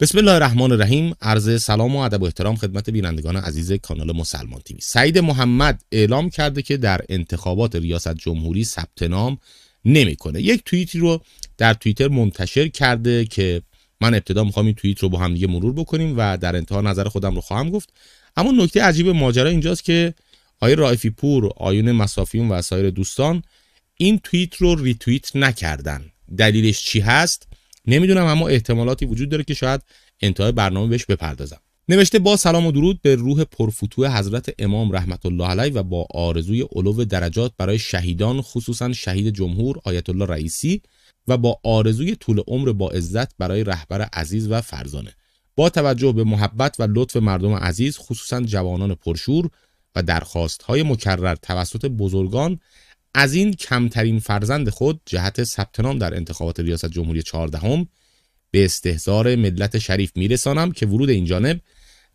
بسم الله الرحمن الرحیم عرض سلام و ادب و احترام خدمت بینندگان عزیز کانال مسلمان تیوی سعید محمد اعلام کرده که در انتخابات ریاست جمهوری ثبت نام نمیکنه یک توییتی رو در توییتر منتشر کرده که من ابتدا میخوام این توییت رو با هم دیگه مرور بکنیم و در انتها نظر خودم رو خواهم گفت اما نکته عجیب ماجرا اینجاست که آقای رایفی پور آیون مسافیون و سایر دوستان این توییت رو ریتوییت نکردن دلیلش چی هست نمیدونم اما احتمالاتی وجود داره که شاید انتهای برنامه بهش بپردازم نوشته با سلام و درود به روح پرفتوه حضرت امام رحمت الله علیه و با آرزوی علو درجات برای شهیدان خصوصا شهید جمهور آیت الله رئیسی و با آرزوی طول عمر با عزت برای رهبر عزیز و فرزانه با توجه به محبت و لطف مردم عزیز خصوصا جوانان پرشور و درخواست های مکرر توسط بزرگان از این کمترین فرزند خود جهت ثبت نام در انتخابات ریاست جمهوری 14 هم به استحضار ملت شریف میرسانم که ورود این جانب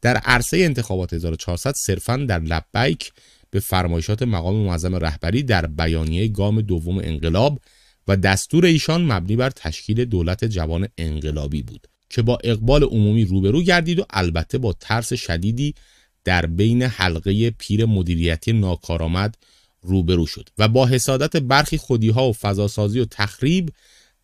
در عرصه انتخابات 1400 صرفا در لبیک به فرمایشات مقام معظم رهبری در بیانیه گام دوم انقلاب و دستور ایشان مبنی بر تشکیل دولت جوان انقلابی بود که با اقبال عمومی روبرو گردید و البته با ترس شدیدی در بین حلقه پیر مدیریتی ناکارآمد روبرو شد و با حسادت برخی ها و فضاسازی و تخریب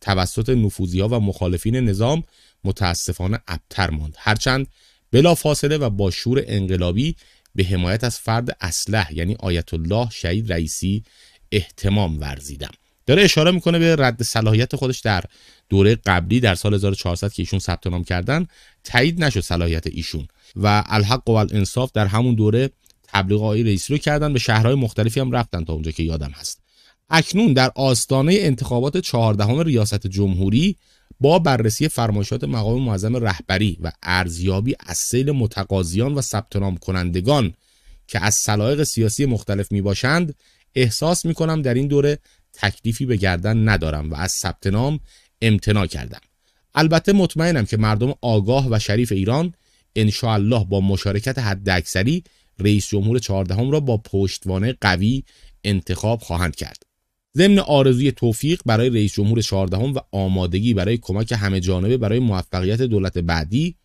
توسط نفوزی ها و مخالفین نظام متاسفانه ابتر ماند هرچند بلا فاصله و با شور انقلابی به حمایت از فرد اسلح یعنی آیت الله شهید رئیسی احتمام ورزیدم داره اشاره میکنه به رد صلاحیت خودش در دوره قبلی در سال 1400 که ایشون ثبت نام کردن تایید نشد صلاحیت ایشون و الحق و الانصاف در همون دوره تبلیغ آقای رئیسی رو کردن به شهرهای مختلفی هم رفتن تا اونجا که یادم هست اکنون در آستانه انتخابات چهاردهم ریاست جمهوری با بررسی فرمایشات مقام معظم رهبری و ارزیابی از سیل متقاضیان و ثبت نام کنندگان که از سلایق سیاسی مختلف می باشند احساس می کنم در این دوره تکلیفی به گردن ندارم و از ثبت نام امتناع کردم البته مطمئنم که مردم آگاه و شریف ایران ان الله با مشارکت حداکثری رئیس جمهور چهاردهم را با پشتوانه قوی انتخاب خواهند کرد. ضمن آرزوی توفیق برای رئیس جمهور چهاردهم و آمادگی برای کمک همه جانبه برای موفقیت دولت بعدی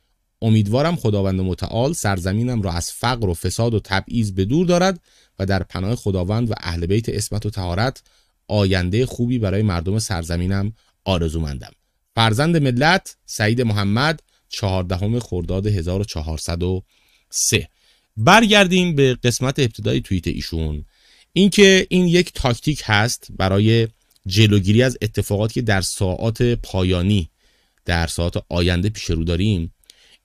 امیدوارم خداوند متعال سرزمینم را از فقر و فساد و تبعیض به دور دارد و در پناه خداوند و اهل بیت اسمت و تهارت آینده خوبی برای مردم سرزمینم آرزومندم فرزند ملت سعید محمد چهاردهم خرداد 1403 برگردیم به قسمت ابتدای توییت ایشون اینکه این یک تاکتیک هست برای جلوگیری از اتفاقاتی که در ساعات پایانی در ساعات آینده پیش رو داریم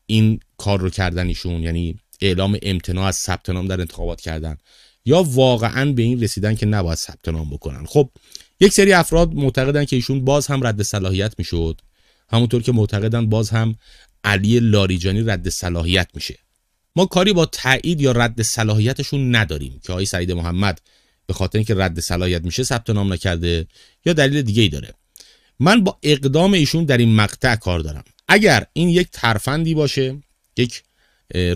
این کار رو کردن ایشون یعنی اعلام امتناع از ثبت نام در انتخابات کردن یا واقعا به این رسیدن که نباید ثبت نام بکنن خب یک سری افراد معتقدن که ایشون باز هم رد صلاحیت میشد همونطور که معتقدن باز هم علی لاریجانی رد صلاحیت میشه ما کاری با تایید یا رد صلاحیتشون نداریم که آقای سعید محمد به خاطر اینکه رد صلاحیت میشه ثبت نام نکرده یا دلیل دیگه ای داره من با اقدام ایشون در این مقطع کار دارم اگر این یک ترفندی باشه یک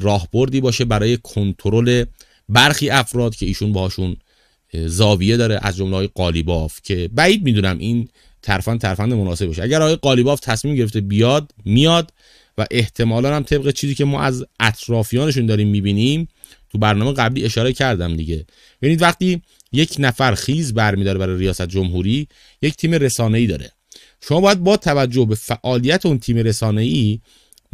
راهبردی باشه برای کنترل برخی افراد که ایشون باهاشون زاویه داره از جمله های قالیباف که بعید میدونم این ترفند ترفند مناسب باشه اگر آقای قالیباف تصمیم گرفته بیاد میاد و احتمالا هم طبق چیزی که ما از اطرافیانشون داریم میبینیم تو برنامه قبلی اشاره کردم دیگه ببینید وقتی یک نفر خیز برمیداره برای ریاست جمهوری یک تیم رسانه‌ای داره شما باید با توجه به فعالیت اون تیم ای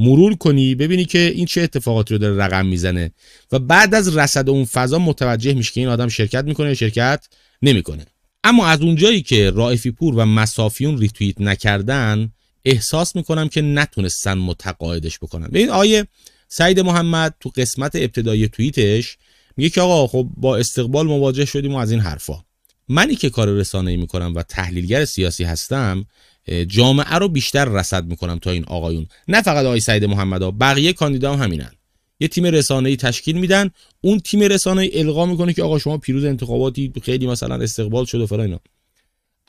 مرور کنی ببینی که این چه اتفاقاتی رو داره رقم میزنه و بعد از رصد اون فضا متوجه میشه که این آدم شرکت میکنه یا شرکت نمیکنه اما از اونجایی که رائفی پور و مسافیون ریتوییت نکردن احساس میکنم که نتونستن متقاعدش بکنن ببین آیه سعید محمد تو قسمت ابتدایی توییتش میگه که آقا خب با استقبال مواجه شدیم و از این حرفا منی که کار رسانه‌ای میکنم و تحلیلگر سیاسی هستم جامعه رو بیشتر رصد میکنم تا این آقایون نه فقط آقای سعید محمد ها بقیه کاندیدا هم همینن یه تیم رسانه‌ای تشکیل میدن اون تیم رسانه‌ای القا میکنه که آقا شما پیروز انتخاباتی خیلی مثلا استقبال شده و فلان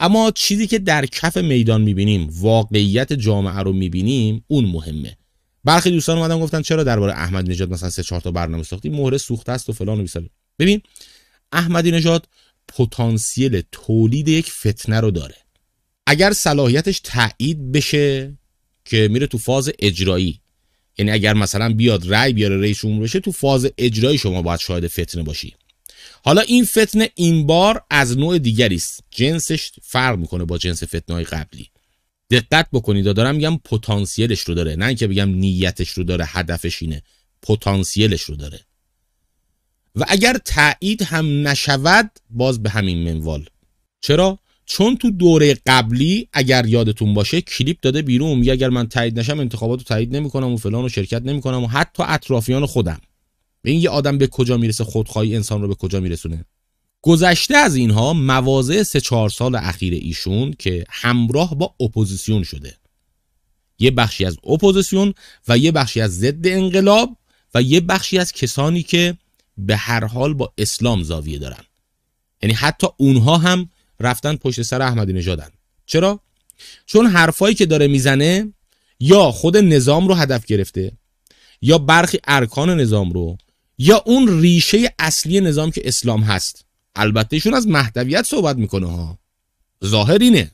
اما چیزی که در کف میدان میبینیم واقعیت جامعه رو میبینیم اون مهمه برخی دوستان اومدن گفتن چرا درباره احمد نژاد مثلا سه چهار تا برنامه ساختی مهره سوخته است و فلان و ببین احمدی نژاد پتانسیل تولید یک فتنه رو داره اگر صلاحیتش تایید بشه که میره تو فاز اجرایی یعنی اگر مثلا بیاد رای بیاره رئیس جمهور بشه تو فاز اجرایی شما باید شاهد فتنه باشی حالا این فتنه این بار از نوع دیگری است جنسش فرق میکنه با جنس فتنه های قبلی دقت بکنید و دارم میگم پتانسیلش رو داره نه اینکه بگم نیتش رو داره هدفش اینه پتانسیلش رو داره و اگر تایید هم نشود باز به همین منوال چرا چون تو دوره قبلی اگر یادتون باشه کلیپ داده بیرون میگه اگر من تایید نشم انتخابات رو تایید نمیکنم و فلان و شرکت نمیکنم و حتی اطرافیان خودم این یه آدم به کجا میرسه خودخواهی انسان رو به کجا میرسونه گذشته از اینها مواضع سه چهار سال اخیر ایشون که همراه با اپوزیسیون شده یه بخشی از اپوزیسیون و یه بخشی از ضد انقلاب و یه بخشی از کسانی که به هر حال با اسلام زاویه دارن یعنی حتی اونها هم رفتن پشت سر احمدی نژادن چرا چون حرفایی که داره میزنه یا خود نظام رو هدف گرفته یا برخی ارکان نظام رو یا اون ریشه اصلی نظام که اسلام هست البته ایشون از مهدویت صحبت میکنه ها ظاهر اینه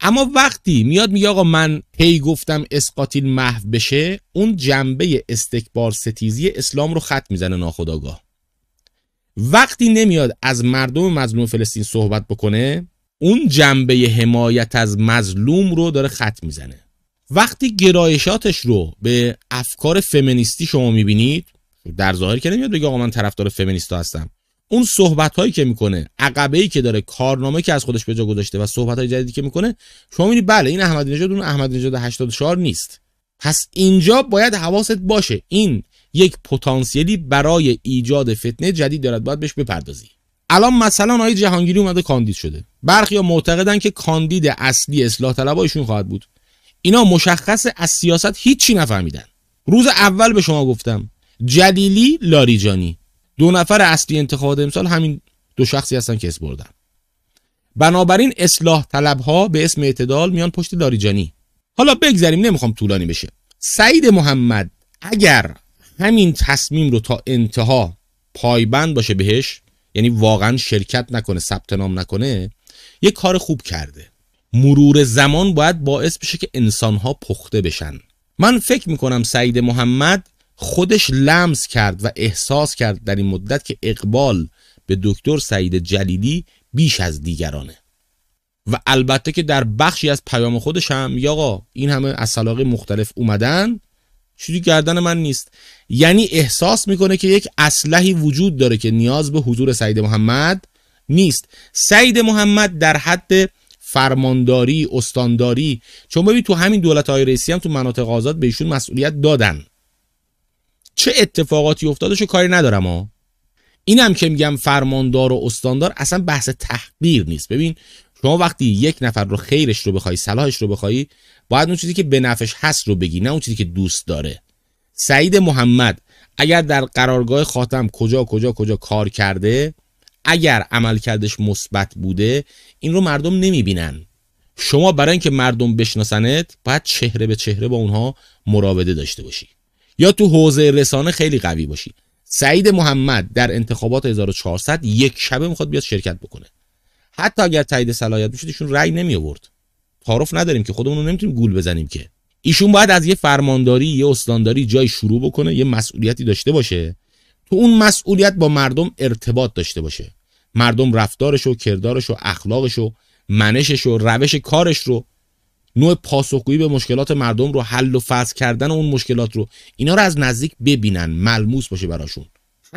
اما وقتی میاد میگه آقا من پی گفتم اسقاطیل محو بشه اون جنبه استکبار ستیزی اسلام رو خط میزنه ناخداگاه وقتی نمیاد از مردم مظلوم فلسطین صحبت بکنه اون جنبه حمایت از مظلوم رو داره خط میزنه وقتی گرایشاتش رو به افکار فمینیستی شما میبینید در ظاهر که نمیاد بگه آقا من طرفدار فمینیستا هستم اون صحبت هایی که میکنه عقبه ای که داره کارنامه که از خودش به جا گذاشته و صحبت های جدیدی که میکنه شما میبینید بله این احمدی نژاد اون احمدی نژاد 84 نیست پس اینجا باید حواست باشه این یک پتانسیلی برای ایجاد فتنه جدید دارد باید بهش بپردازی الان مثلا آقای جهانگیری اومده کاندید شده برخی معتقدن که کاندید اصلی اصلاح طلبایشون خواهد بود اینا مشخص از سیاست هیچی نفهمیدن روز اول به شما گفتم جلیلی لاریجانی دو نفر اصلی انتخابات امسال همین دو شخصی هستن که اسبردن بنابراین اصلاح طلب ها به اسم اعتدال میان پشت لاریجانی حالا بگذریم نمیخوام طولانی بشه سعید محمد اگر همین تصمیم رو تا انتها پایبند باشه بهش یعنی واقعا شرکت نکنه ثبت نام نکنه یه کار خوب کرده مرور زمان باید باعث بشه که انسانها پخته بشن من فکر میکنم سعید محمد خودش لمس کرد و احساس کرد در این مدت که اقبال به دکتر سعید جلیلی بیش از دیگرانه و البته که در بخشی از پیام خودش هم یا آقا این همه از سلاقه مختلف اومدن چیزی گردن من نیست یعنی احساس میکنه که یک اسلحی وجود داره که نیاز به حضور سعید محمد نیست سعید محمد در حد فرمانداری استانداری چون ببین تو همین دولت های رئیسی هم تو مناطق آزاد به مسئولیت دادن چه اتفاقاتی افتادش کاری ندارم ها اینم که میگم فرماندار و استاندار اصلا بحث تحقیر نیست ببین شما وقتی یک نفر رو خیرش رو بخوای صلاحش رو بخوای باید اون چیزی که به نفش هست رو بگی نه اون چیزی که دوست داره سعید محمد اگر در قرارگاه خاتم کجا کجا کجا کار کرده اگر عملکردش مثبت بوده این رو مردم نمیبینن شما برای اینکه مردم بشناسنت باید چهره به چهره با اونها مراوده داشته باشی یا تو حوزه رسانه خیلی قوی باشی سعید محمد در انتخابات 1400 یک شبه میخواد بیاد شرکت بکنه حتی اگر تایید صلاحیت بشه، ایشون رأی نمی آورد تعارف نداریم که خودمون رو نمیتونیم گول بزنیم که ایشون باید از یه فرمانداری یه استانداری جای شروع بکنه یه مسئولیتی داشته باشه تو اون مسئولیت با مردم ارتباط داشته باشه مردم رفتارش و کردارش و اخلاقش و منشش و روش کارش رو نوع پاسخگویی به مشکلات مردم رو حل و فصل کردن اون مشکلات رو اینا رو از نزدیک ببینن ملموس باشه براشون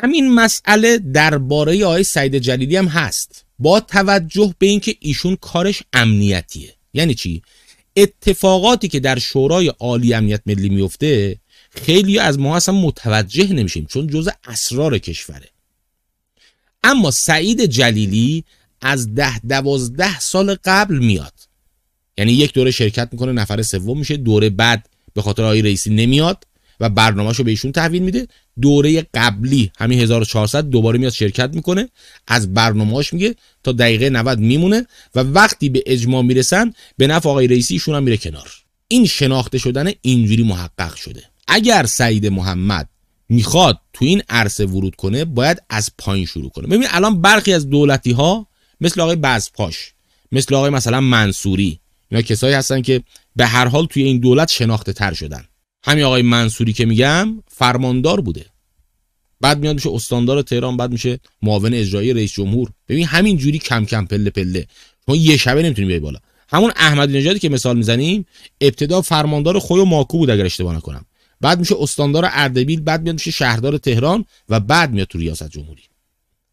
همین مسئله درباره آقای سعید جلیلی هم هست با توجه به اینکه ایشون کارش امنیتیه یعنی چی اتفاقاتی که در شورای عالی امنیت ملی میفته خیلی از ما اصلا متوجه نمیشیم چون جزء اسرار کشوره اما سعید جلیلی از ده دوازده سال قبل میاد یعنی یک دوره شرکت میکنه نفر سوم میشه دوره بعد به خاطر آقای رئیسی نمیاد و برنامه رو به ایشون تحویل میده دوره قبلی همین 1400 دوباره میاد شرکت میکنه از برنامهاش میگه تا دقیقه 90 میمونه و وقتی به اجماع میرسن به نفع آقای رئیسی ایشون هم میره کنار این شناخته شدن اینجوری محقق شده اگر سعید محمد میخواد تو این عرصه ورود کنه باید از پایین شروع کنه ببین الان برخی از دولتی ها مثل آقای بزپاش مثل آقای مثلا منصوری اینا کسایی هستن که به هر حال توی این دولت شناخته تر شدن همین آقای منصوری که میگم فرماندار بوده بعد میاد میشه استاندار تهران بعد میشه معاون اجرایی رئیس جمهور ببین همین جوری کم کم پله پله ما یه شبه نمیتونی بیای بالا همون احمدی نژادی که مثال میزنیم ابتدا فرماندار خوی و ماکو بود اگر اشتباه نکنم بعد میشه استاندار اردبیل بعد میاد میشه شهردار تهران و بعد میاد تو ریاست جمهوری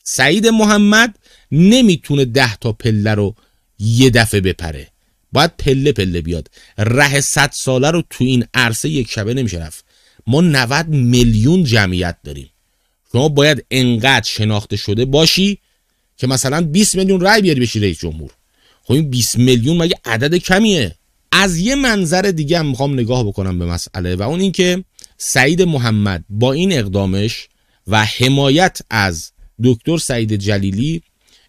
سعید محمد نمیتونه ده تا پله رو یه دفعه بپره باید پله پله بیاد ره صد ساله رو تو این عرصه یک شبه نمیشه رفت ما 90 میلیون جمعیت داریم شما باید انقدر شناخته شده باشی که مثلا 20 میلیون رای بیاری بشی رئیس جمهور خب این 20 میلیون مگه عدد کمیه از یه منظر دیگه هم میخوام نگاه بکنم به مسئله و اون اینکه سعید محمد با این اقدامش و حمایت از دکتر سعید جلیلی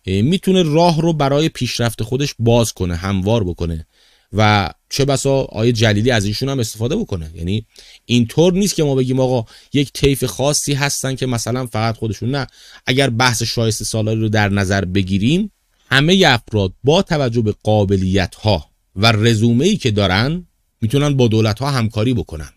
میتونه راه رو برای پیشرفت خودش باز کنه هموار بکنه و چه بسا آیه جلیلی از ایشون هم استفاده بکنه یعنی اینطور نیست که ما بگیم آقا یک طیف خاصی هستن که مثلا فقط خودشون نه اگر بحث شایسته سالاری رو در نظر بگیریم همه افراد با توجه به قابلیت ها و رزومه ای که دارن میتونن با دولت ها همکاری بکنن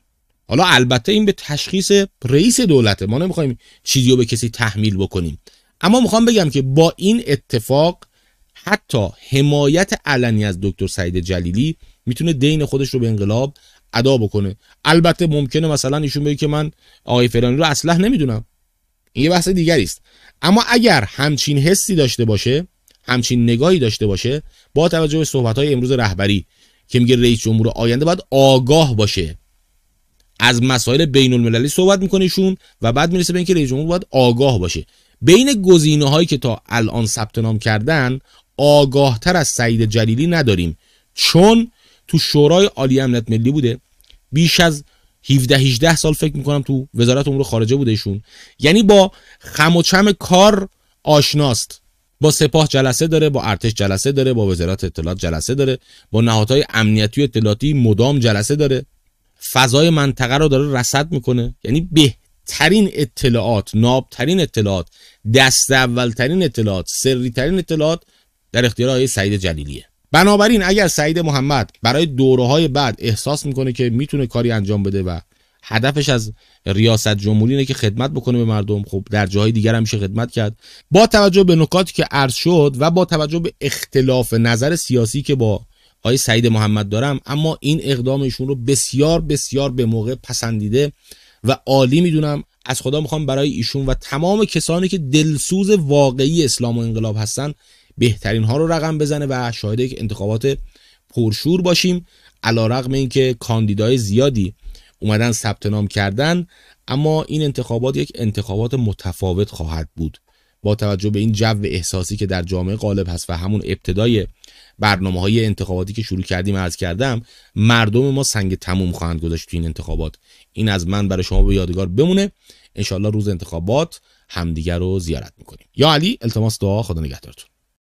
حالا البته این به تشخیص رئیس دولته ما نمیخوایم چیزی رو به کسی تحمیل بکنیم اما میخوام بگم که با این اتفاق حتی حمایت علنی از دکتر سعید جلیلی میتونه دین خودش رو به انقلاب ادا بکنه البته ممکنه مثلا ایشون بگه که من آقای فلانی رو اصلح نمیدونم این یه بحث دیگری است اما اگر همچین حسی داشته باشه همچین نگاهی داشته باشه با توجه به صحبت امروز رهبری که میگه رئیس جمهور آینده باید آگاه باشه از مسائل بین المللی صحبت میکنه ایشون و بعد میرسه به اینکه رئیس جمهور باید آگاه باشه بین گزینه هایی که تا الان ثبت نام کردن تر از سعید جلیلی نداریم چون تو شورای عالی امنیت ملی بوده بیش از 17 18 سال فکر میکنم تو وزارت امور خارجه بوده ایشون یعنی با خم و چم کار آشناست با سپاه جلسه داره با ارتش جلسه داره با وزارت اطلاعات جلسه داره با نهادهای امنیتی و اطلاعاتی مدام جلسه داره فضای منطقه رو داره رصد میکنه یعنی به ترین اطلاعات نابترین اطلاعات دست اولترین اطلاعات سری ترین اطلاعات در اختیار آقای سعید جلیلیه بنابراین اگر سعید محمد برای دوره های بعد احساس میکنه که میتونه کاری انجام بده و هدفش از ریاست جمهوری اینه که خدمت بکنه به مردم خب در جاهای دیگر هم میشه خدمت کرد با توجه به نکاتی که عرض شد و با توجه به اختلاف نظر سیاسی که با آقای سعید محمد دارم اما این اقدامشون رو بسیار بسیار به موقع پسندیده و عالی میدونم از خدا میخوام برای ایشون و تمام کسانی که دلسوز واقعی اسلام و انقلاب هستن بهترین ها رو رقم بزنه و شاهد یک انتخابات پرشور باشیم علا رقم این که کاندیدای زیادی اومدن ثبت نام کردن اما این انتخابات یک انتخابات متفاوت خواهد بود با توجه به این جو احساسی که در جامعه غالب هست و همون ابتدای برنامه های انتخاباتی که شروع کردیم از کردم مردم ما سنگ تموم خواهند گذاشت تو این انتخابات این از من برای شما به یادگار بمونه انشالله روز انتخابات همدیگر رو زیارت میکنیم یا علی التماس دعا خدا نگهدارتون